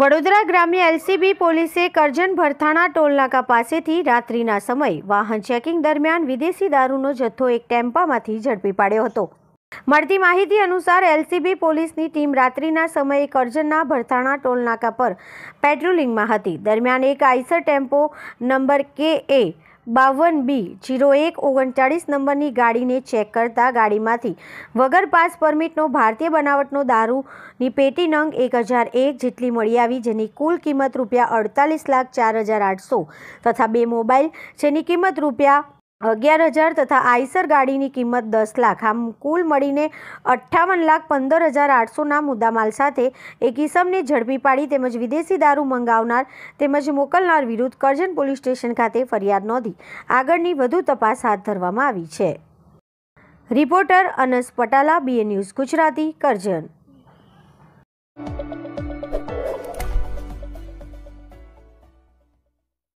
વડોદરા ગ્રામ્ય એલસીબી પોલીસે કરજણ ભરથાણા ટોલનાકા પાસેથી રાત્રિના સમયે વાહન ચેકિંગ દરમિયાન વિદેશી દારૂનો જથ્થો એક ટેમ્પામાંથી ઝડપી પાડ્યો હતો મળતી માહિતી અનુસાર એલસીબી પોલીસની ટીમ રાત્રિના સમયે કરજણના ભરથાણા ટોલનાકા પર પેટ્રોલિંગમાં હતી દરમિયાન એક આઈસર ટેમ્પો નંબર કે એ બાવન બી જીરો એક ઓગણચાળીસ નંબરની ગાડીને ચેક કરતા ગાડીમાંથી વગર પાસ પરમિટનો ભારતીય બનાવટનો દારૂની પેટી નંગ એક હજાર એક જેટલી મળી આવી જેની કુલ કિંમત રૂપિયા અડતાલીસ લાખ ચાર હજાર આઠસો તથા બે મોબાઈલ જેની કિંમત રૂપિયા અગિયાર હજાર તથા આઈસર ગાડીની કિંમત દસ લાખ આમ કુલ મળીને અઠ્ઠાવન લાખ પંદર હજાર આઠસોના મુદ્દામાલ સાથે એક ઇસમને ઝડપી પાડી તેમજ વિદેશી દારૂ મંગાવનાર તેમજ મોકલનાર વિરુદ્ધ કરજણ પોલીસ સ્ટેશન ખાતે ફરિયાદ નોંધી આગળની વધુ તપાસ હાથ ધરવામાં આવી છે reporter Anas Patala BA news Gujarati Karjan